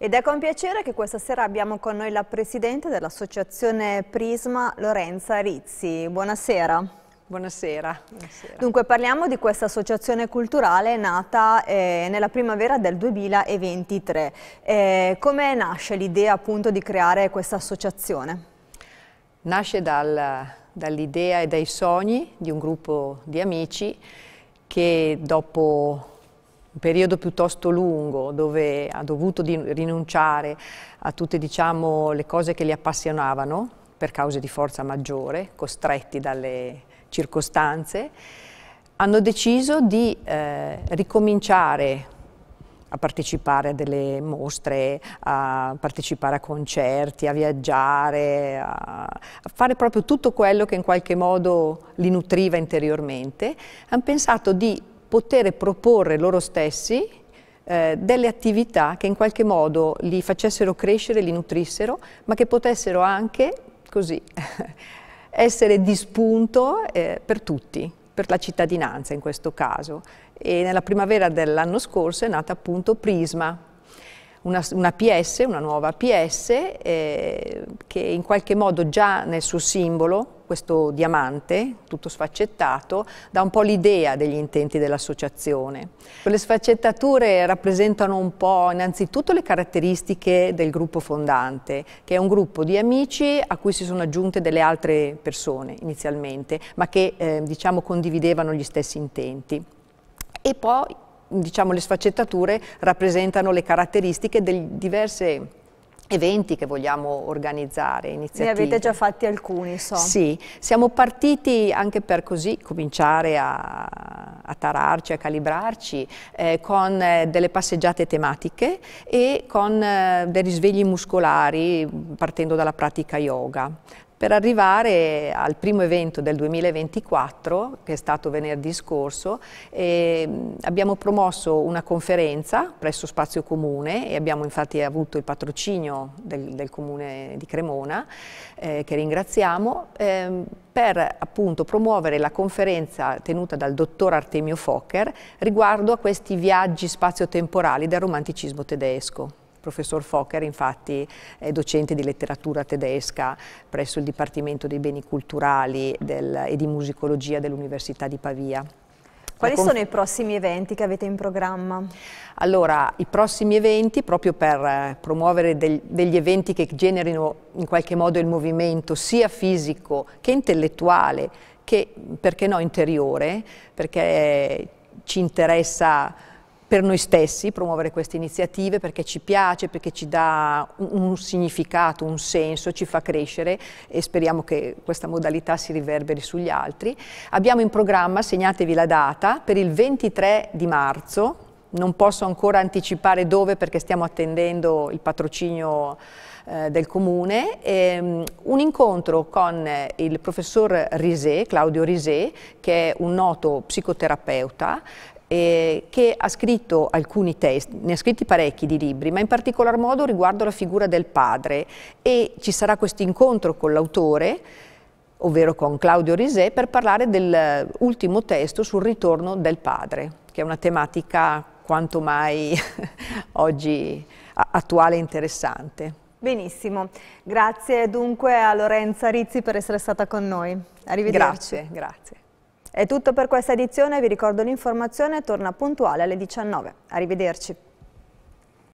Ed è con piacere che questa sera abbiamo con noi la Presidente dell'Associazione Prisma, Lorenza Rizzi. Buonasera. Buonasera. Buonasera. Dunque parliamo di questa associazione culturale nata eh, nella primavera del 2023. Eh, come nasce l'idea appunto di creare questa associazione? Nasce dal, dall'idea e dai sogni di un gruppo di amici che dopo un periodo piuttosto lungo dove ha dovuto rinunciare a tutte diciamo, le cose che li appassionavano per cause di forza maggiore, costretti dalle circostanze, hanno deciso di eh, ricominciare a partecipare a delle mostre, a partecipare a concerti, a viaggiare, a, a, fare proprio tutto quello che in qualche modo li nutriva interiormente, hanno pensato di poter proporre loro stessi eh, delle attività che in qualche modo li facessero crescere, li nutrissero, ma che potessero anche, così, essere di spunto eh, per tutti, per la cittadinanza in questo caso. E nella primavera dell'anno scorso è nata appunto Prisma, una, una, PS, una nuova PS, eh, che in qualche modo già nel suo simbolo questo diamante, tutto sfaccettato, dà un po' l'idea degli intenti dell'associazione. Le sfaccettature rappresentano un po' innanzitutto le caratteristiche del gruppo fondante, che è un gruppo di amici a cui si sono aggiunte delle altre persone inizialmente, ma che eh, diciamo condividevano gli stessi intenti. E poi diciamo, le sfaccettature rappresentano le caratteristiche delle diverse eventi che vogliamo organizzare, iniziative. Ne avete già fatti alcuni, so. Sì, siamo partiti anche per così cominciare a, a tararci, a calibrarci eh, con eh, delle passeggiate tematiche e con eh, dei risvegli muscolari partendo dalla pratica yoga per arrivare al primo evento del 2024, che è stato venerdì scorso, mm, abbiamo promosso una conferenza presso Spazio Comune e abbiamo infatti avuto il patrocinio del, del Comune di Cremona, eh, che ringraziamo, eh, per appunto promuovere la conferenza tenuta dal dottor Artemio Fokker riguardo a questi viaggi spazio-temporali del romanticismo tedesco professor Fokker infatti è docente di letteratura tedesca presso il Dipartimento dei Beni Culturali del, e di Musicologia dell'Università di Pavia. Quali sono i prossimi eventi che avete in programma? Allora, i prossimi eventi, proprio per eh, promuovere del, degli eventi che generino in qualche modo il movimento sia fisico che intellettuale, che perché no interiore, perché ci interessa per noi stessi promuovere queste iniziative perché ci piace, perché ci dà un, un, significato, un senso, ci fa crescere e speriamo che questa modalità si riverberi sugli altri. Abbiamo in programma, segnatevi la data, per il 23 di marzo, non posso ancora anticipare dove perché stiamo attendendo il patrocinio eh, del comune, ehm, un incontro con il professor Risè, Claudio Risè, che è un noto psicoterapeuta eh, che ha scritto alcuni testi, ne ha scritti parecchi di libri, ma in particolar modo riguardo la figura del padre e ci sarà questo incontro con l'autore ovvero con Claudio Risè, per parlare dell'ultimo testo sul ritorno del padre, che è una tematica quanto mai oggi attuale e interessante. Benissimo, grazie dunque a Lorenza Rizzi per essere stata con noi. Arrivederci. Grazie, grazie. È tutto per questa edizione, vi ricordo l'informazione torna puntuale alle 19. Arrivederci.